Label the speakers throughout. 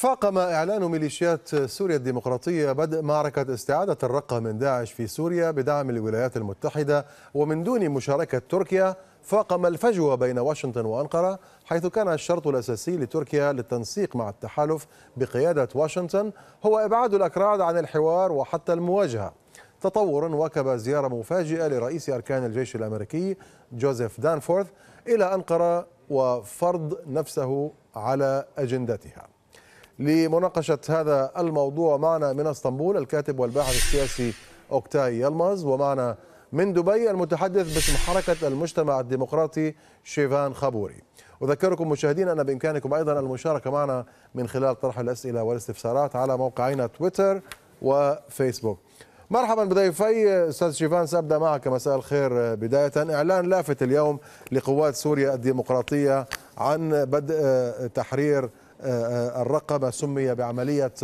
Speaker 1: فاقم إعلان ميليشيات سوريا الديمقراطية بدء معركة استعادة الرقة من داعش في سوريا بدعم الولايات المتحدة ومن دون مشاركة تركيا فاقم الفجوة بين واشنطن وأنقرة حيث كان الشرط الأساسي لتركيا للتنسيق مع التحالف بقيادة واشنطن هو إبعاد الأكراد عن الحوار وحتى المواجهة تطور واكب زيارة مفاجئة لرئيس أركان الجيش الأمريكي جوزيف دانفورث إلى أنقرة وفرض نفسه على أجندتها لمناقشة هذا الموضوع معنا من اسطنبول الكاتب والباحث السياسي أوكتاي يلمز ومعنا من دبي المتحدث باسم حركة المجتمع الديمقراطي شيفان خابوري أذكركم مشاهدينا أن بإمكانكم أيضا المشاركة معنا من خلال طرح الأسئلة والاستفسارات على موقعينا تويتر وفيسبوك مرحبا بضيفي استاذ شيفان سابدا معك مساء الخير بدايه اعلان لافت اليوم لقوات سوريا الديمقراطيه عن بدء تحرير آه، آه، الرقبة سمي بعملية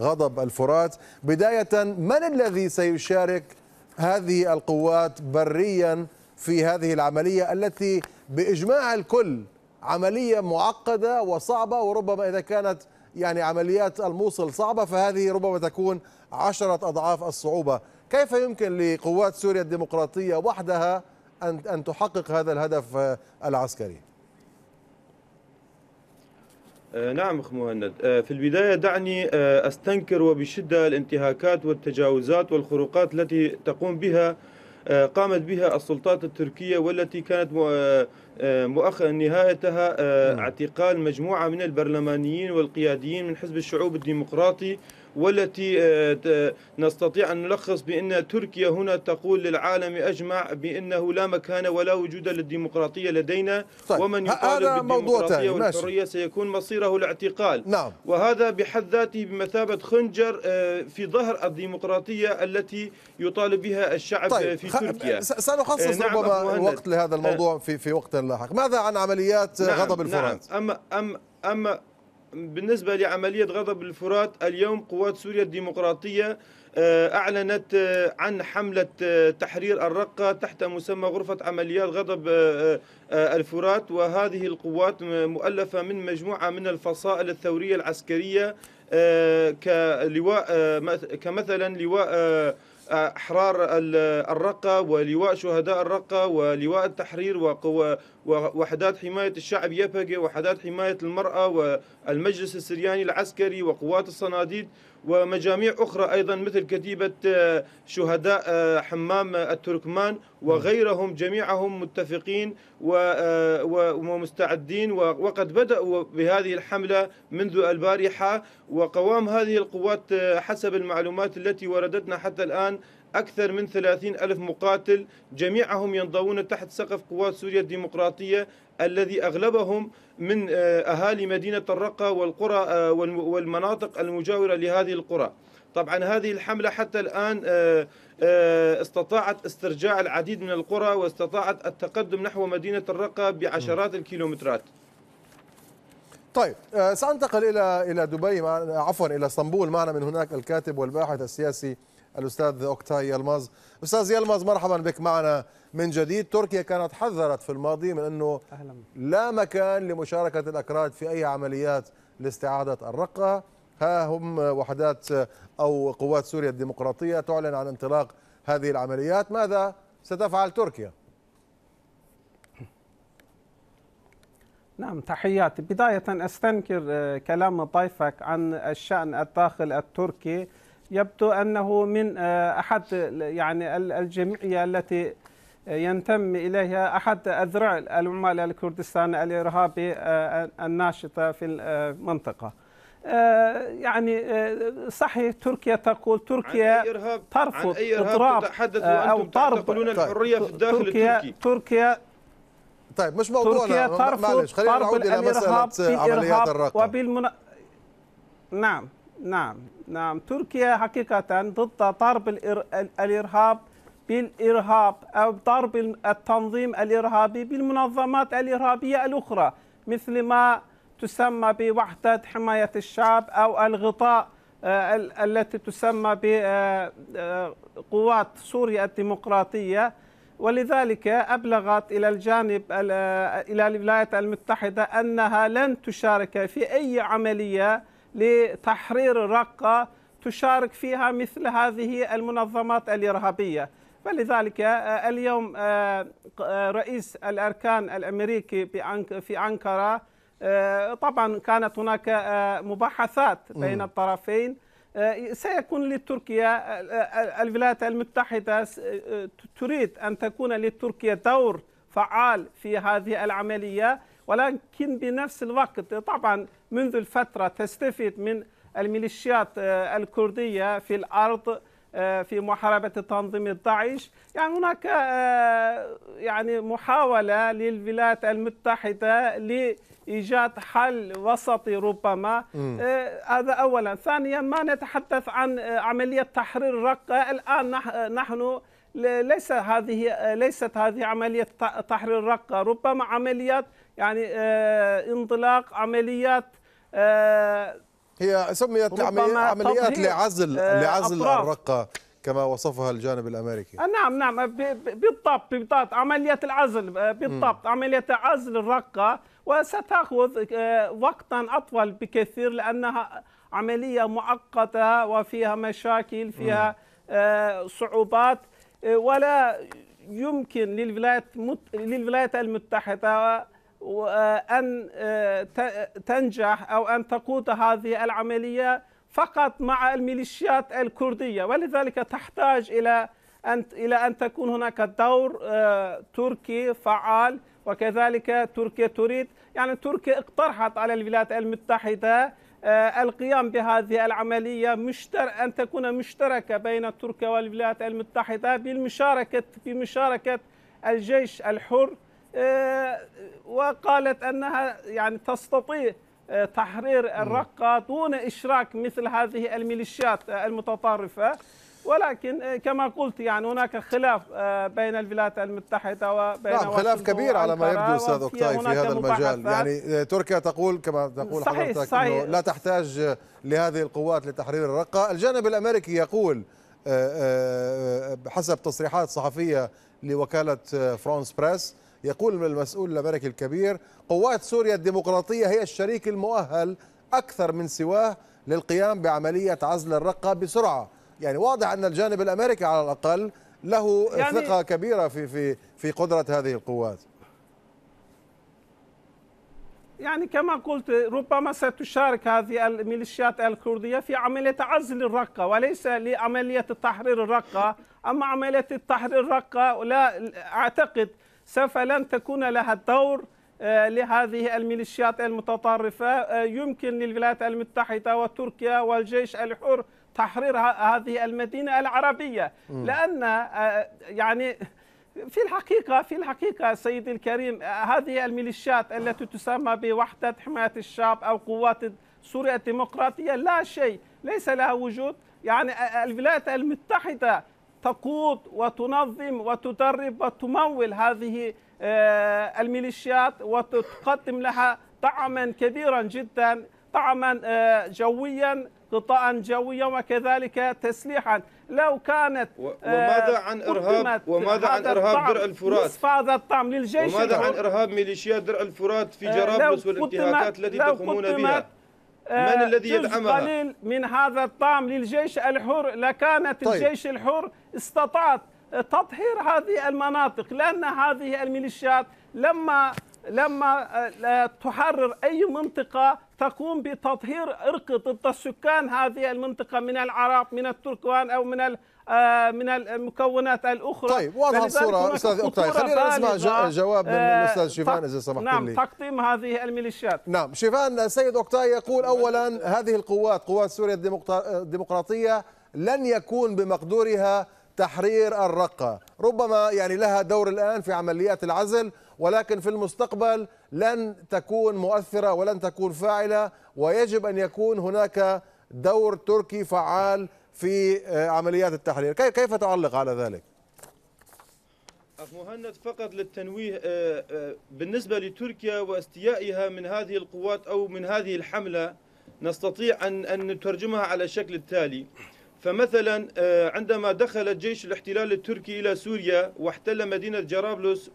Speaker 1: غضب الفرات بداية من الذي سيشارك هذه القوات بريا في هذه العملية التي بإجماع الكل عملية معقدة وصعبة وربما إذا كانت يعني عمليات الموصل صعبة فهذه ربما تكون عشرة أضعاف الصعوبة كيف يمكن لقوات سوريا الديمقراطية وحدها أن تحقق هذا الهدف العسكري؟
Speaker 2: آه، نعم أخ مهند آه، في البداية دعني آه، أستنكر وبشدة الانتهاكات والتجاوزات والخروقات التي تقوم بها قامت بها السلطات التركية والتي كانت مؤخرا نهايتها نعم. اعتقال مجموعة من البرلمانيين والقياديين من حزب الشعوب الديمقراطي والتي آه، نستطيع أن نلخص بأن تركيا هنا تقول للعالم أجمع بأنه لا مكان ولا وجود للديمقراطية لدينا طيب. ومن يطالب بالديمقراطية والحرية سيكون مصيره الاعتقال نعم. وهذا بحد ذاته بمثابة خنجر آه، في ظهر الديمقراطية التي يطالب بها الشعب طيب. في تركيا سنخصص آه، نعم ربما وقت لهذا الموضوع
Speaker 1: في في وقت لاحق ماذا عن عمليات نعم غضب نعم. الفرنسي
Speaker 2: نعم. أما, أما, أما بالنسبة لعملية غضب الفرات اليوم قوات سوريا الديمقراطية آه، أعلنت آه، عن حملة آه، تحرير الرقة تحت مسمى غرفة عمليات غضب الفرات وهذه القوات مؤلفة من مجموعة من الفصائل الثورية العسكرية كلواء كمثلا لواء أحرار الرقة ولواء شهداء الرقة ولواء التحرير ووحدات حماية الشعب يبهجة وحدات حماية المرأة والمجلس السرياني العسكري وقوات الصناديد ومجاميع أخرى أيضا مثل كتيبة آه، شهداء آه، حمام آه، التركمان وغيرهم جميعهم متفقين ومستعدين وقد بدأوا بهذه الحملة منذ البارحة وقوام هذه القوات حسب المعلومات التي وردتنا حتى الآن أكثر من ثلاثين ألف مقاتل جميعهم ينضوون تحت سقف قوات سوريا الديمقراطية الذي أغلبهم من آه، أهالي مدينة الرقة والقرى آه، والمناطق المجاورة لهذه القرى طبعا هذه الحملة حتى الآن آه، استطاعت استرجاع العديد من القرى واستطاعت التقدم نحو مدينة الرقة بعشرات الكيلومترات
Speaker 1: طيب سأنتقل إلى إلى دبي عفوا إلى اسطنبول معنا من هناك الكاتب والباحث السياسي الأستاذ أوكتاي يلمز أستاذ يلمز مرحبا بك معنا من جديد تركيا كانت حذرت في الماضي من أنه أهلا. لا مكان لمشاركة الأكراد في أي عمليات لاستعادة الرقة ها هم وحدات أو قوات سوريا الديمقراطية تعلن عن انطلاق هذه العمليات ماذا ستفعل تركيا؟
Speaker 3: نعم تحياتي بداية أستنكر آه، كلام ضيفك عن الشأن الداخل التركي يبدو أنه من آه، أحد يعني الجمعية التي آه، ينتمي إليها أحد أذرع العمال الكردستاني الإرهابي آه، الناشطة في المنطقة يعني صحيح تركيا تقول تركيا ترفض اضراب او ضرب تقولون طيب، الحريه في الداخل تركيا التركي تركيا طيب مش موضوعنا تركيا ترفض معلش خلينا نعود الى مساله عمليات الرقم وبالمنا... نعم نعم نعم تركيا حقيقة ضد ضرب الإرهاب بالإرهاب أو ضرب التنظيم الإرهابي بالمنظمات الإرهابية الأخرى مثل ما تسمى بوحدة حماية الشعب أو الغطاء آه، التي تسمى بقوات آه، آه، سوريا الديمقراطية ولذلك أبلغت إلى الجانب إلى الولايات المتحدة أنها لن تشارك في أي عملية لتحرير الرقة تشارك فيها مثل هذه المنظمات الإرهابية فلذلك آه، اليوم آه، آه، رئيس الأركان الأمريكي في أنقرة طبعا كانت هناك مباحثات بين الطرفين سيكون لتركيا الولايات المتحدة تريد أن تكون لتركيا دور فعال في هذه العملية ولكن بنفس الوقت طبعا منذ الفترة تستفيد من الميليشيات آه، الكردية في الأرض آه، في محاربة تنظيم داعش يعني هناك آه، يعني محاولة للولايات المتحدة لإيجاد حل وسطي ربما هذا أولا ثانيا ما نتحدث عن عملية تحرير رقة الآن نحن ليس هذه ليست هذه عملية تحرير رقة ربما عمليات يعني آه، انطلاق عمليات آه،
Speaker 1: هي سميت عمليات لعزل آه، لعزل الرقه كما وصفها الجانب الامريكي
Speaker 3: نعم نعم بالضبط بالضبط عمليه العزل بالضبط عمليه عزل الرقه وستاخذ وقتا اطول بكثير لانها عمليه معقده وفيها مشاكل فيها صعوبات ولا يمكن للولايات للولايات المتحده أن آه، تنجح أو أن تقود هذه العملية فقط مع الميليشيات الكردية ولذلك تحتاج إلى أن إلى أن تكون هناك دور آه، تركي فعال وكذلك تركيا تريد يعني تركيا اقترحت على الولايات المتحدة آه، القيام بهذه العملية مشتر أن تكون مشتركة بين تركيا والولايات المتحدة بالمشاركة في مشاركة الجيش الحر آه، وقالت انها يعني تستطيع آه، تحرير الرقه دون اشراك مثل هذه الميليشيات المتطرفه ولكن آه، كما قلت يعني هناك خلاف بين الولايات المتحده وبين نعم خلاف كبير على ما
Speaker 1: يبدو استاذ اوكتاي في هذا المجال يعني تركيا تقول كما تقول صحيح حضرتك صحيح انه لا تحتاج لهذه القوات لتحرير الرقه الجانب الامريكي يقول حسب تصريحات صحفيه لوكاله فرانس بريس يقول المسؤول لبرك الكبير قوات سوريا الديمقراطية هي الشريك المؤهل أكثر من سواه للقيام بعملية عزل الرقة بسرعة يعني واضح أن الجانب الأمريكي على الأقل له يعني ثقة كبيرة في, في, في قدرة هذه القوات
Speaker 3: يعني كما قلت ربما ستشارك هذه الميليشيات الكردية في عملية عزل الرقة وليس لعملية تحرير الرقة أما عملية تحرير الرقة لا أعتقد سوف لن تكون لها الدور آه، لهذه الميليشيات المتطرفة آه، يمكن للولايات المتحدة وتركيا والجيش الحر تحرير هذه المدينة العربية لأن آه، يعني في الحقيقة في الحقيقة سيدي الكريم هذه الميليشيات التي تسمى بوحدة حماية الشعب أو قوات سوريا الديمقراطية لا شيء ليس لها وجود يعني الولايات المتحدة تقود وتنظم وتدرب وتمول هذه آه، الميليشيات وتقدم لها طعما كبيرا جدا طعما آه، جويا قطاعا جويا وكذلك تسليحا لو كانت آه، وماذا عن ارهاب وماذا عن ارهاب درع الفرات
Speaker 2: هذا الطعم للجيش وماذا عن ارهاب ميليشيات درع الفرات في جرابلس والانتهاكات التي تقومون بها من آه، الذي يدعمها؟ قليل
Speaker 3: من هذا الطعم للجيش الحر لكانت طيب. الجيش الحر استطاعت تطهير هذه المناطق لأن هذه الميليشيات لما لما آه، آه، تحرر أي منطقة تقوم بتطهير إرق ضد السكان هذه المنطقة من العراق من التركوان أو من آه، من المكونات الاخرى طيب واضح الصوره استاذ اوكتاي خلينا نسمع جواب من آه،
Speaker 1: الاستاذ شيفان
Speaker 3: اذا سمحت نعم لي. تقطيم هذه الميليشيات نعم شيفان السيد اوكتاي يقول اولا
Speaker 1: هذه القوات قوات سوريا الديمقراطيه لن يكون بمقدورها تحرير الرقه ربما يعني لها دور الان في عمليات العزل ولكن في المستقبل لن تكون مؤثره ولن تكون فاعله ويجب ان يكون هناك دور تركي فعال في آه، عمليات التحرير كيف تعلق على ذلك
Speaker 2: أخ مهند فقط للتنويه آه، آه، بالنسبة لتركيا واستيائها من هذه القوات أو من هذه الحملة نستطيع أن أن نترجمها على الشكل التالي فمثلا عندما دخل جيش الاحتلال التركي إلى سوريا واحتل مدينة جرابلس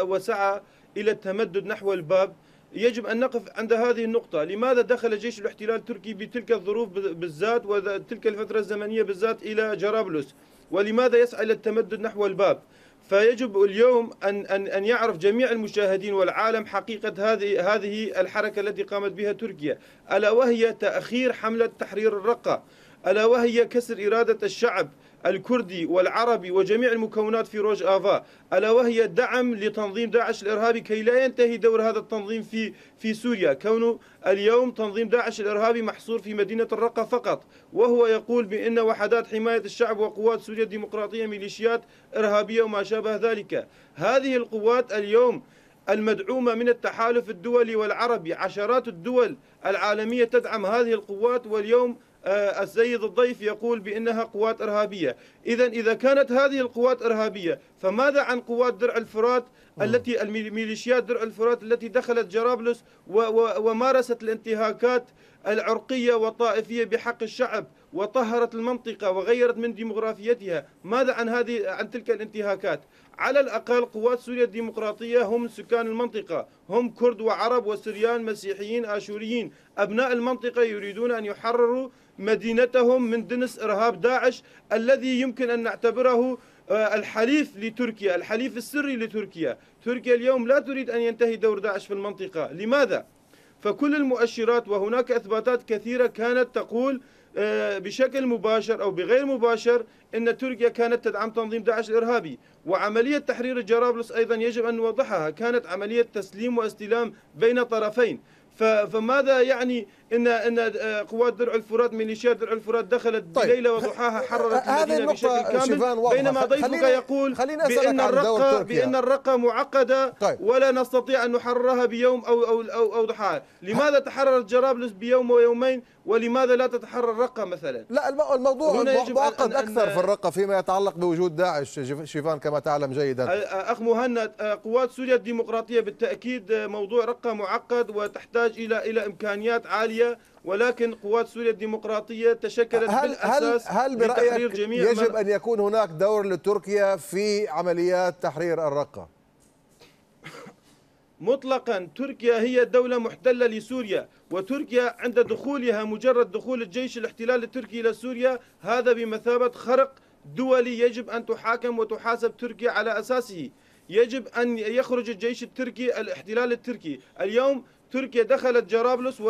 Speaker 2: وسعى إلى التمدد نحو الباب يجب أن نقف عند هذه النقطة لماذا دخل جيش الاحتلال التركي بتلك الظروف بالذات وتلك الفترة الزمنية بالذات إلى جرابلس ولماذا يسعى إلى التمدد نحو الباب فيجب اليوم أن أن أن يعرف جميع المشاهدين والعالم حقيقة هذه هذه الحركة التي قامت بها تركيا ألا وهي تأخير حملة تحرير الرقة ألا وهي كسر إرادة الشعب الكردي والعربي وجميع المكونات في روج افا ألا وهي دعم لتنظيم داعش الإرهابي كي لا ينتهي دور هذا التنظيم في في سوريا كونه اليوم تنظيم داعش الإرهابي محصور في مدينة الرقة فقط وهو يقول بأن وحدات حماية الشعب وقوات سوريا الديمقراطية ميليشيات إرهابية وما شابه ذلك هذه القوات اليوم المدعومة من التحالف الدولي والعربي عشرات الدول العالمية تدعم هذه القوات واليوم آه، السيد الضيف يقول بأنها قوات إرهابية إذا إذا كانت هذه القوات إرهابية فماذا عن قوات درع الفرات آه. التي الميليشيات درع الفرات التي دخلت جرابلس ومارست الانتهاكات العرقية والطائفية بحق الشعب وطهرت المنطقة وغيرت من ديمغرافيتها ماذا عن هذه عن تلك الانتهاكات على الأقل قوات سوريا الديمقراطية هم سكان المنطقة هم كرد وعرب وسريان مسيحيين آشوريين أبناء المنطقة يريدون أن يحرروا مدينتهم من دنس إرهاب داعش الذي يمكن أن نعتبره آه، الحليف لتركيا الحليف السري لتركيا تركيا اليوم لا تريد أن ينتهي دور داعش في المنطقة لماذا؟ فكل المؤشرات وهناك اثباتات كثيره كانت تقول آه، بشكل مباشر او بغير مباشر ان تركيا كانت تدعم تنظيم داعش الارهابي وعمليه تحرير جرابلس ايضا يجب ان نوضحها كانت عمليه تسليم واستلام بين طرفين فماذا يعني ان ان آه، قوات درع الفرات ميليشيات درع الفرات دخلت طيب. بليله وضحاها آه، حررت المدينه بشكل آه، كامل بينما ضيفك يقول بان الرقه بان الرقه معقده طيب. ولا نستطيع ان نحررها بيوم او او او, أو ضحاها لماذا تحررت جرابلس بيوم ويومين ولماذا لا تتحرر الرقه مثلا لا الموضوع معقد اكثر في
Speaker 1: الرقه فيما يتعلق بوجود داعش شيفان كما تعلم جيدا
Speaker 2: اخ مهند قوات سوريا الديمقراطيه بالتاكيد موضوع رقه معقد وتحتاج الى الى امكانيات عاليه ولكن قوات سوريا الديمقراطية تشكلت هل بالأساس هل, هل برأيك جميع يجب أن
Speaker 1: يكون هناك دور لتركيا في عمليات تحرير الرقة؟
Speaker 2: مطلقا تركيا هي دولة محتلة لسوريا وتركيا عند دخولها مجرد دخول الجيش الاحتلال التركي إلى سوريا هذا بمثابة خرق دولي يجب أن تحاكم وتحاسب تركيا على أساسه يجب أن يخرج الجيش التركي الاحتلال التركي اليوم تركيا دخلت جرابلس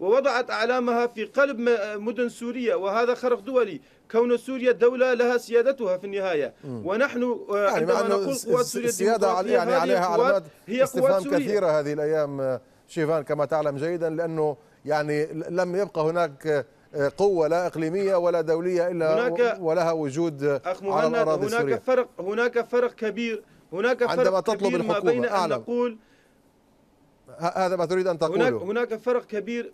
Speaker 2: ووضعت أعلامها في قلب مدن سوريا وهذا خرق دولي كون سوريا دولة لها سيادتها في النهاية م. ونحن آه، يعني عندما نقول قوات سوريا السيادة علي يعني عليها علامات هي استفهام كثيرة
Speaker 1: هذه الأيام آه، شيفان كما تعلم جيدا لأنه يعني لم يبقى هناك آه، قوة لا إقليمية ولا دولية إلا هناك ولها وجود على الأراضي هناك السورية.
Speaker 2: فرق هناك فرق كبير هناك فرق عندما تطلب كبير الحكومة ما بين أعلم. أن نقول
Speaker 1: هذا ما تريد أن تقوله هناك,
Speaker 2: هناك فرق كبير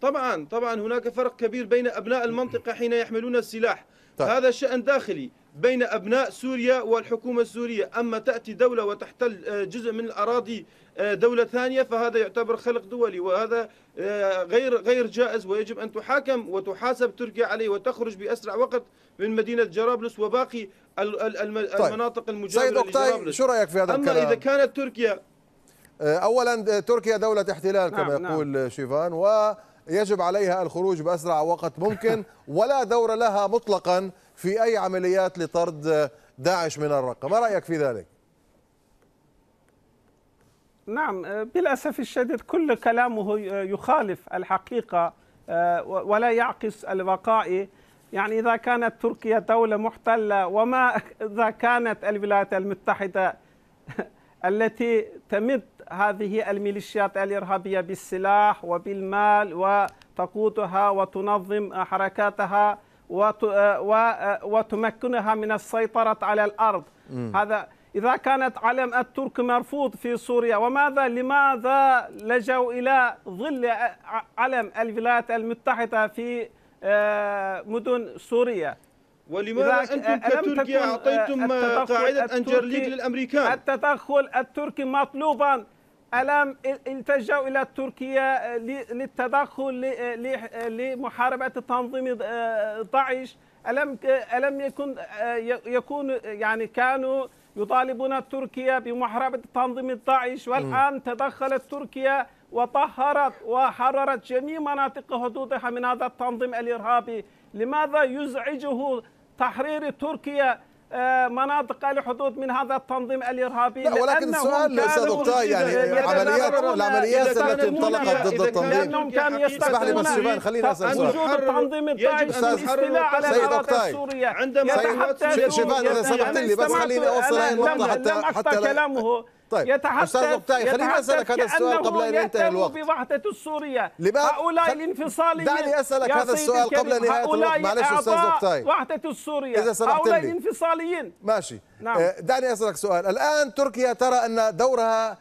Speaker 2: طبعا طبعا هناك فرق كبير بين أبناء المنطقة حين يحملون السلاح طيب. هذا شأن داخلي بين أبناء سوريا والحكومة السورية أما تأتي دولة وتحتل آه، جزء من الأراضي آه، دولة ثانية فهذا يعتبر خلق دولي وهذا آه، غير غير جائز ويجب أن تحاكم وتحاسب تركيا عليه وتخرج بأسرع وقت من مدينة جرابلس وباقي طيب. المناطق المجاورة طيب. سيد شو رأيك في هذا الكلام؟ أما إذا كانت تركيا
Speaker 1: آه، اولا آه، تركيا دوله احتلال كما نعم, نعم. يقول نعم. شيفان ويجب عليها الخروج باسرع وقت ممكن ولا دور لها مطلقا في اي عمليات لطرد داعش من الرقه ما رايك في ذلك
Speaker 3: نعم بالاسف الشديد كل كلامه يخالف الحقيقه ولا يعكس الوقائع يعني اذا كانت تركيا دوله محتله وما اذا كانت الولايات المتحده التي تمد هذه الميليشيات الإرهابية بالسلاح وبالمال وتقودها وتنظم حركاتها وتمكنها من السيطرة على الأرض م. هذا إذا كانت علم الترك مرفوض في سوريا وماذا لماذا لجوا إلى ظل علم الولايات المتحدة في آه، مدن سوريا ولماذا انتم كتركيا اعطيتم قاعده انجرليك للامريكان؟ التدخل التركي مطلوبا الم التجاوا الى تركيا آه، للتدخل آه، آه، لمحاربه تنظيم داعش الم الم يكن يكون يعني كانوا يطالبون تركيا بمحاربه تنظيم داعش والان تدخلت تركيا وطهرت وحررت جميع مناطق حدودها من هذا التنظيم الارهابي لماذا يزعجه تحرير تركيا مناطق الحدود من هذا التنظيم الارهابي لا ولكن السؤال استاذ اوكتاي يعني العمليات العمليات التي انطلقت ضد التنظيم لانهم كانوا اسمح لي بس شيبان خليني اسال سؤال وجود التنظيم الداعش الاستيلاء على سيد اوكتاي عندما سيد شيبان اذا سمحت لي بس خليني اوصل هذه النقطه حتى حتى كلامه طيب يتحدث خليني اسالك هذا السؤال قبل ان ينتهي الوقت بوحده السوريه هؤلاء الانفصاليين دعني اسالك هذا السؤال قبل نهايه الوقت معلش استاذ اوكتاي وحده السوريه اذا سمحت هؤلاء الانفصاليين
Speaker 1: ماشي نعم. آه، دعني اسالك سؤال الان تركيا ترى ان دورها آه،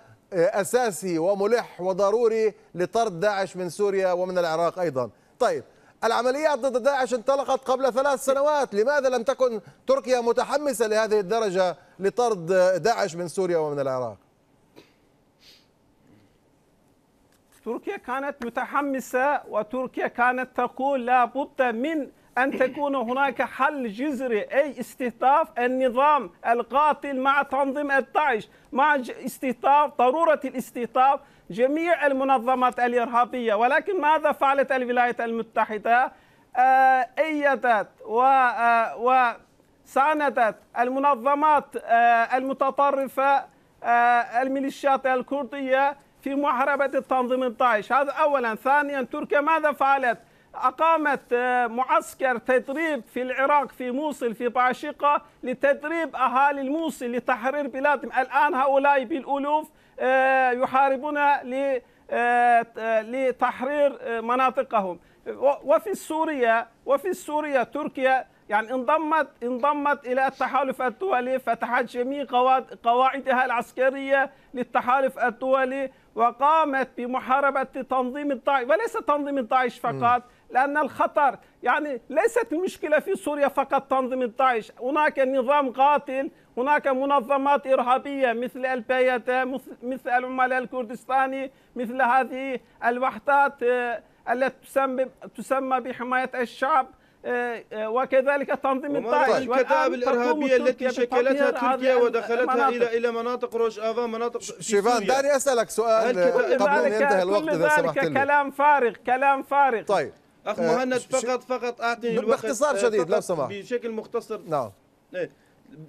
Speaker 1: اساسي وملح وضروري لطرد داعش من سوريا ومن العراق ايضا طيب العمليات ضد داعش انطلقت قبل ثلاث سنوات لماذا لم تكن تركيا متحمسة لهذه الدرجة لطرد داعش من سوريا ومن العراق
Speaker 3: تركيا كانت متحمسة وتركيا كانت تقول لابد من أن تكون هناك حل جذري أي استهداف النظام القاتل مع تنظيم الداعش مع استهداف ضرورة الاستهداف جميع المنظمات الإرهابية ولكن ماذا فعلت الولايات المتحدة آه، أيدت وساندت آه، المنظمات آه، المتطرفة الميليشيات الكردية في محاربة التنظيم داعش هذا أولا ثانيا تركيا ماذا فعلت أقامت معسكر تدريب في العراق في موصل في بعشقة لتدريب أهالي الموصل لتحرير بلادهم الآن هؤلاء بالألوف آه، يحاربون آه، لتحرير آه، مناطقهم وفي سوريا وفي سوريا تركيا يعني انضمت انضمت الى التحالف الدولي فتحت جميع قواعدها العسكريه للتحالف الدولي وقامت بمحاربه تنظيم الداعش وليس تنظيم الداعش فقط لان الخطر يعني ليست المشكله في سوريا فقط تنظيم الداعش هناك نظام قاتل هناك منظمات إرهابية مثل البيتا مثل العمال الكردستاني مثل هذه الوحدات آه، التي تسمى تسمى بحماية الشعب آه، آه، وكذلك تنظيم الداعش الكتاب الارهابيه التي شكلتها تركيا ودخلتها الى الى
Speaker 2: مناطق روش افا مناطق شيفان داري اسالك سؤال قبل ان ينتهي الوقت اذا سمحت لي
Speaker 3: كلام فارغ كلام فارغ طيب
Speaker 2: اخ مهند فقط فقط اعطني الوقت باختصار شديد لو سمحت بشكل مختصر نعم إيه.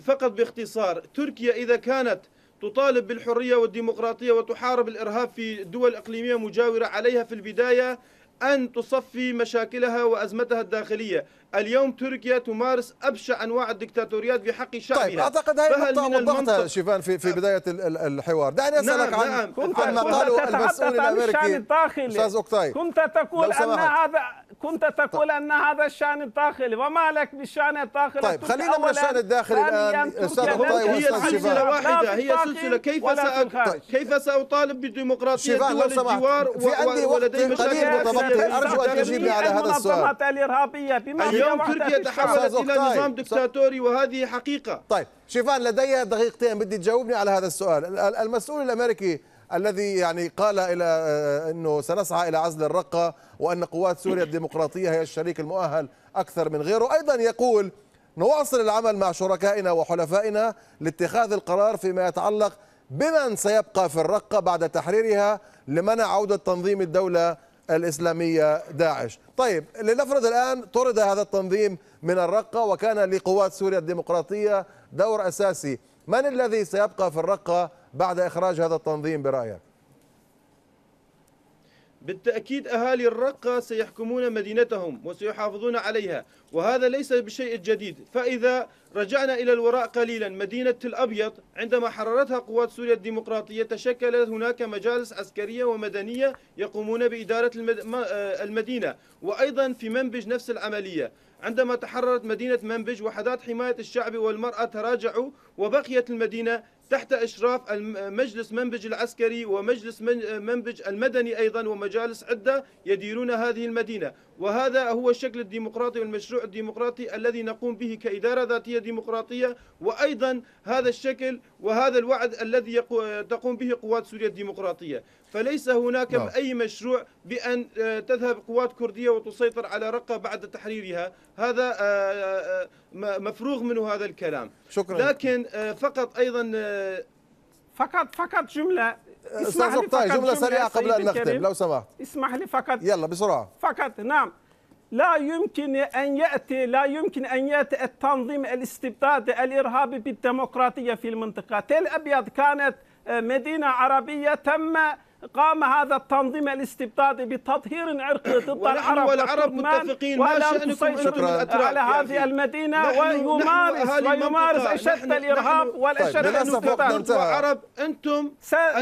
Speaker 2: فقط باختصار تركيا إذا كانت تطالب بالحرية والديمقراطية وتحارب الإرهاب في دول إقليمية مجاورة عليها في البداية أن تصفي مشاكلها وأزمتها الداخلية اليوم تركيا تمارس ابشع انواع الدكتاتوريات في حق طيب، شعبها طيب اعتقد هاي النقطه وضحتها
Speaker 1: شيفان في في نعم. بدايه الحوار دعني اسالك نعم عن نعم. عن ما قاله المسؤول الامريكي
Speaker 2: استاذ اوكتاي كنت تقول ان هذا
Speaker 3: كنت طيب. تقول طيب. ان هذا الشان الداخلي وما لك بالشان الداخلي طيب خلينا من الشان الداخلي الان استاذ اوكتاي هي سلسله واحده هي سلسله كيف طيب،
Speaker 2: كيف ساطالب بديمقراطيه دول الجوار في عندي وقت قليل متبقي ارجو ان تجيبي على هذا السؤال المنظمات الارهابيه بما اليوم تركيا تحولت إلى نظام طيب. دكتاتوري وهذه
Speaker 1: حقيقة طيب شيفان لدي دقيقتين بدي تجاوبني على هذا السؤال المسؤول الأمريكي الذي يعني قال الى آه، انه سنسعى الى عزل الرقه وان قوات سوريا الديمقراطيه هي الشريك المؤهل اكثر من غيره ايضا يقول نواصل العمل مع شركائنا وحلفائنا لاتخاذ القرار فيما يتعلق بمن سيبقى في الرقه بعد تحريرها لمنع عوده تنظيم الدوله الإسلامية داعش طيب لنفرض الآن طرد هذا التنظيم من الرقة وكان لقوات سوريا الديمقراطية دور أساسي من الذي سيبقى في الرقة بعد إخراج هذا التنظيم
Speaker 2: برأيك؟ بالتأكيد أهالي الرقة سيحكمون مدينتهم وسيحافظون عليها وهذا ليس بشيء جديد فإذا رجعنا إلى الوراء قليلا مدينة الأبيض عندما حررتها قوات سوريا الديمقراطية تشكلت هناك مجالس عسكرية ومدنية يقومون بإدارة آه، المدينة وأيضا في منبج نفس العملية عندما تحررت مدينة منبج وحدات حماية الشعب والمرأة تراجعوا وبقيت المدينة تحت إشراف مجلس منبج العسكري ومجلس منبج المدني أيضا ومجالس عدة يديرون هذه المدينة وهذا هو الشكل الديمقراطي والمشروع الديمقراطي الذي نقوم به كإدارة ذاتية ديمقراطية وأيضا هذا الشكل وهذا الوعد الذي تقوم به قوات سوريا الديمقراطية فليس هناك نعم. أي مشروع بأن آه، تذهب قوات كردية وتسيطر على رقة بعد تحريرها هذا آه، آه، مفروغ منه هذا الكلام شكرا لكن فقط أيضا فقط فقط جملة استاذ جملة سريعة قبل أن نختم لو
Speaker 1: سمحت
Speaker 3: اسمح لي فقط يلا
Speaker 1: بسرعة
Speaker 2: فقط
Speaker 3: نعم لا يمكن أن يأتي لا يمكن أن يأتي التنظيم الاستبداد الإرهابي بالديمقراطية في المنطقة تل أبيض كانت آه، مدينة عربية تم قام هذا التنظيم الاستبدادي بتطهير عرقي ضد العرب والعرب متفقين ما شأنكم على هذه المدينه ويمارس ويمارس اشد الارهاب طيب، والاشد طيب، الاستبداد العرب
Speaker 2: انتم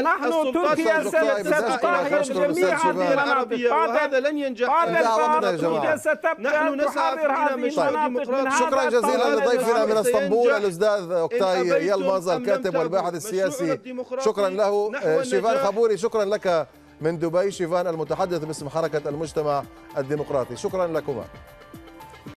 Speaker 2: نحن تركيا ستطهر جميع هذه المناطق هذا لن ينجح بعد الفارق ستبقى تحرر هذه المناطق شكرا جزيلا لضيفنا من اسطنبول الاستاذ اوكتاي يلمز الكاتب والباحث السياسي شكرا له شيفان خبوري
Speaker 1: شكرا لك من دبي شيفان المتحدث باسم حركة المجتمع الديمقراطي شكرا لكما